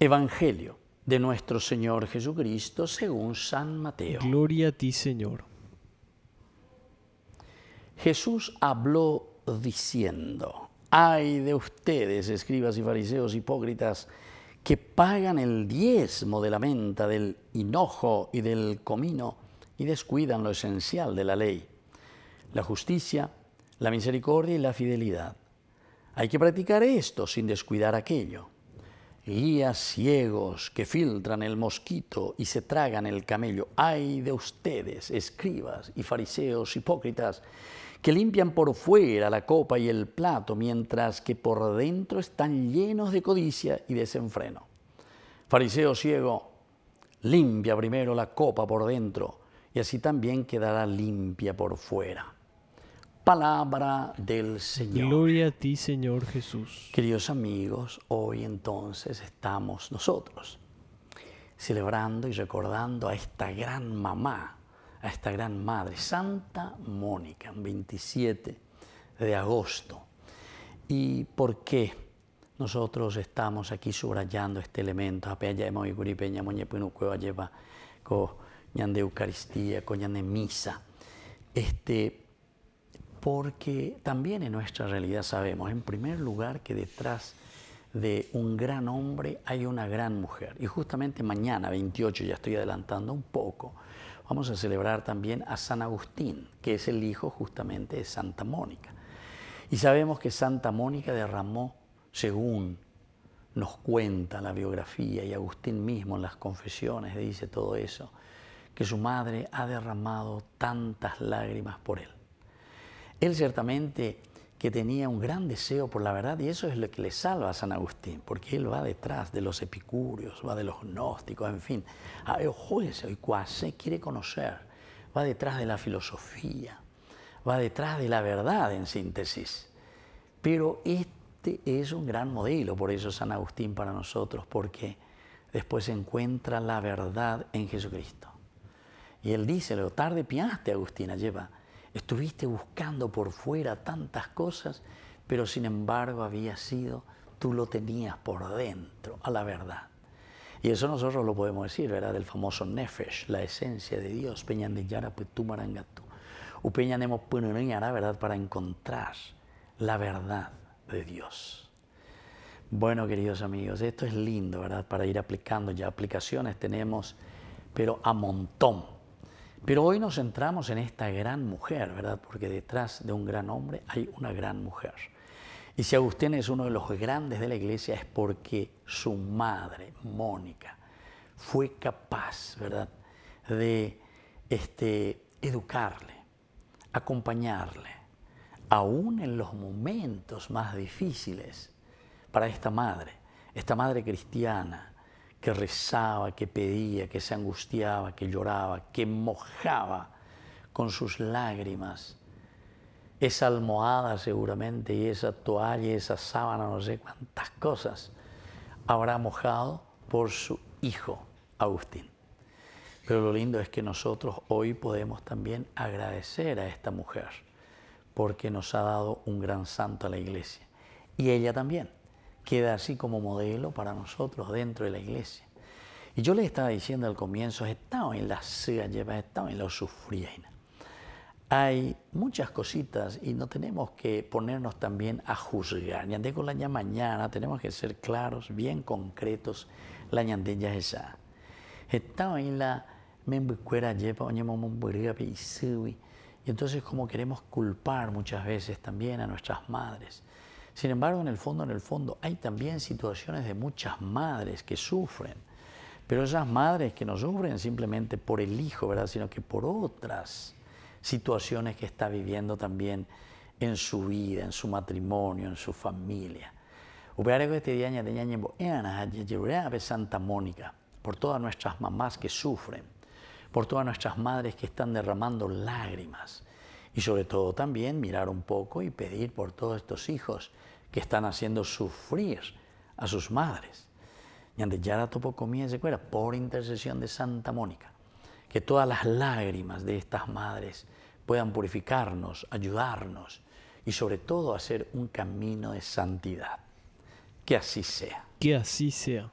Evangelio de nuestro Señor Jesucristo según San Mateo. Gloria a ti, Señor. Jesús habló diciendo, ay de ustedes, escribas y fariseos hipócritas, que pagan el diezmo de la menta, del hinojo y del comino, y descuidan lo esencial de la ley, la justicia, la misericordia y la fidelidad. Hay que practicar esto sin descuidar aquello guías ciegos que filtran el mosquito y se tragan el camello. Ay de ustedes, escribas y fariseos hipócritas, que limpian por fuera la copa y el plato, mientras que por dentro están llenos de codicia y desenfreno. Fariseo ciego, limpia primero la copa por dentro, y así también quedará limpia por fuera palabra del Señor. Gloria a ti, Señor Jesús. Queridos amigos, hoy entonces estamos nosotros celebrando y recordando a esta gran mamá, a esta gran madre, Santa Mónica, 27 de agosto. ¿Y por qué nosotros estamos aquí subrayando este elemento? lleva Eucaristía, misa. Este porque también en nuestra realidad sabemos, en primer lugar, que detrás de un gran hombre hay una gran mujer. Y justamente mañana, 28, ya estoy adelantando un poco, vamos a celebrar también a San Agustín, que es el hijo justamente de Santa Mónica. Y sabemos que Santa Mónica derramó, según nos cuenta la biografía y Agustín mismo en las confesiones dice todo eso, que su madre ha derramado tantas lágrimas por él. Él ciertamente que tenía un gran deseo por la verdad y eso es lo que le salva a San Agustín, porque él va detrás de los epicúreos, va de los gnósticos, en fin, a juez, y cuase quiere conocer, va detrás de la filosofía, va detrás de la verdad en síntesis. Pero este es un gran modelo, por eso San Agustín para nosotros, porque después encuentra la verdad en Jesucristo. Y él dice, lo tarde piaste, Agustina, lleva Estuviste buscando por fuera tantas cosas, pero sin embargo había sido, tú lo tenías por dentro, a la verdad. Y eso nosotros lo podemos decir, ¿verdad? Del famoso Nefesh, la esencia de Dios, de pues, Peñandillara, pues no Punuñara, ¿verdad? Para encontrar la verdad de Dios. Bueno, queridos amigos, esto es lindo, ¿verdad? Para ir aplicando ya aplicaciones tenemos, pero a montón. Pero hoy nos centramos en esta gran mujer, ¿verdad? Porque detrás de un gran hombre hay una gran mujer. Y si Agustín es uno de los grandes de la iglesia es porque su madre, Mónica, fue capaz, ¿verdad?, de este, educarle, acompañarle, aún en los momentos más difíciles para esta madre, esta madre cristiana, que rezaba, que pedía, que se angustiaba, que lloraba, que mojaba con sus lágrimas esa almohada seguramente y esa toalla y esa sábana, no sé cuántas cosas habrá mojado por su hijo Agustín. Pero lo lindo es que nosotros hoy podemos también agradecer a esta mujer porque nos ha dado un gran santo a la iglesia y ella también queda así como modelo para nosotros dentro de la iglesia. Y yo le estaba diciendo al comienzo, estaba en las he estaba en la sufrida. Hay muchas cositas y no tenemos que ponernos también a juzgar. Ñande con la mañana, tenemos que ser claros, bien concretos, la es esa. Estaba en la membucuera yepa, y entonces como queremos culpar muchas veces también a nuestras madres. Sin embargo, en el fondo, en el fondo, hay también situaciones de muchas madres que sufren, pero esas madres que no sufren simplemente por el hijo, ¿verdad? Sino que por otras situaciones que está viviendo también en su vida, en su matrimonio, en su familia. este Santa Mónica, por todas nuestras mamás que sufren, por todas nuestras madres que están derramando lágrimas. Y sobre todo también mirar un poco y pedir por todos estos hijos que están haciendo sufrir a sus madres. Y ya la Por intercesión de Santa Mónica, que todas las lágrimas de estas madres puedan purificarnos, ayudarnos y sobre todo hacer un camino de santidad. Que así sea. Que así sea.